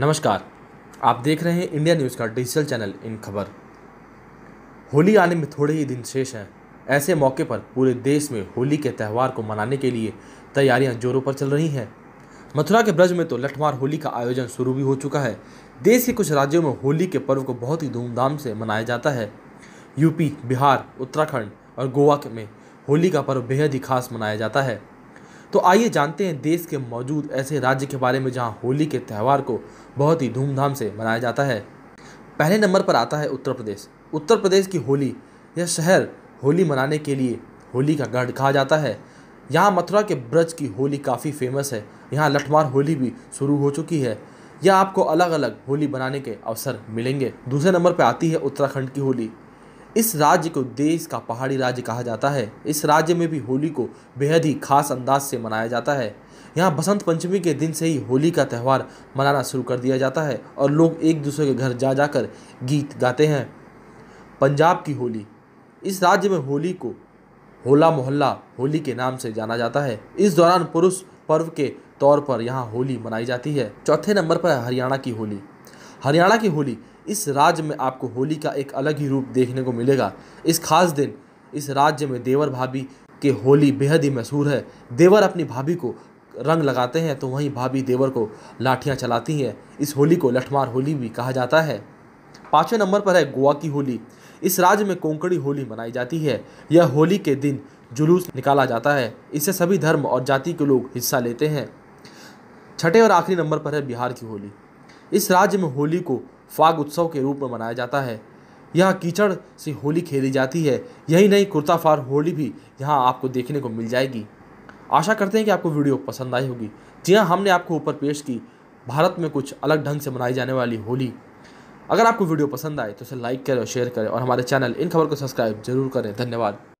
नमस्कार आप देख रहे हैं इंडिया न्यूज़ का डिजिटल चैनल इन खबर होली आने में थोड़े ही दिन शेष हैं ऐसे मौके पर पूरे देश में होली के त्यौहार को मनाने के लिए तैयारियां जोरों पर चल रही हैं मथुरा के ब्रज में तो लठमार होली का आयोजन शुरू भी हो चुका है देश के कुछ राज्यों में होली के पर्व को बहुत ही धूमधाम से मनाया जाता है यूपी बिहार उत्तराखंड और गोवा में होली का पर्व बेहद ही खास मनाया जाता है तो आइए जानते हैं देश के मौजूद ऐसे राज्य के बारे में जहाँ होली के त्यौहार को बहुत ही धूमधाम से मनाया जाता है पहले नंबर पर आता है उत्तर प्रदेश उत्तर प्रदेश की होली यह शहर होली मनाने के लिए होली का गढ़ कहा जाता है यहाँ मथुरा के ब्रज की होली काफ़ी फेमस है यहाँ लठमार होली भी शुरू हो चुकी है यह आपको अलग अलग होली बनाने के अवसर मिलेंगे दूसरे नंबर पर आती है उत्तराखंड की होली इस राज्य को देश का पहाड़ी राज्य कहा जाता है इस राज्य में भी होली को बेहद ही खास अंदाज से मनाया जाता है यहाँ बसंत पंचमी के दिन से ही होली का त्यौहार मनाना शुरू कर दिया जाता है और लोग एक दूसरे के घर जा जाकर गीत गाते हैं पंजाब की होली इस राज्य में होली को होला मोहल्ला होली के नाम से जाना जाता है इस दौरान पुरुष पर्व के तौर पर यहाँ होली मनाई जाती है चौथे नंबर पर हरियाणा की होली हरियाणा की होली इस राज्य में आपको होली का एक अलग ही रूप देखने को मिलेगा इस खास दिन इस राज्य में देवर भाभी के होली बेहद ही मशहूर है देवर अपनी भाभी को रंग लगाते हैं तो वहीं भाभी देवर को लाठियाँ चलाती हैं इस होली को लठमार होली भी कहा जाता है पाँचवें नंबर पर है गोवा की होली इस राज्य में कोंकणी होली मनाई जाती है यह होली के दिन जुलूस निकाला जाता है इससे सभी धर्म और जाति के लोग हिस्सा लेते हैं छठे और आखिरी नंबर पर है बिहार की होली इस राज्य में होली को फाग उत्सव के रूप में मनाया जाता है यहाँ कीचड़ से होली खेली जाती है यही नहीं कुर्ताफार होली भी यहाँ आपको देखने को मिल जाएगी आशा करते हैं कि आपको वीडियो पसंद आई होगी जी हाँ हमने आपको ऊपर पेश की भारत में कुछ अलग ढंग से मनाई जाने वाली होली अगर आपको वीडियो पसंद आए तो इसे लाइक करें और शेयर करें और हमारे चैनल इन खबर को सब्सक्राइब जरूर करें धन्यवाद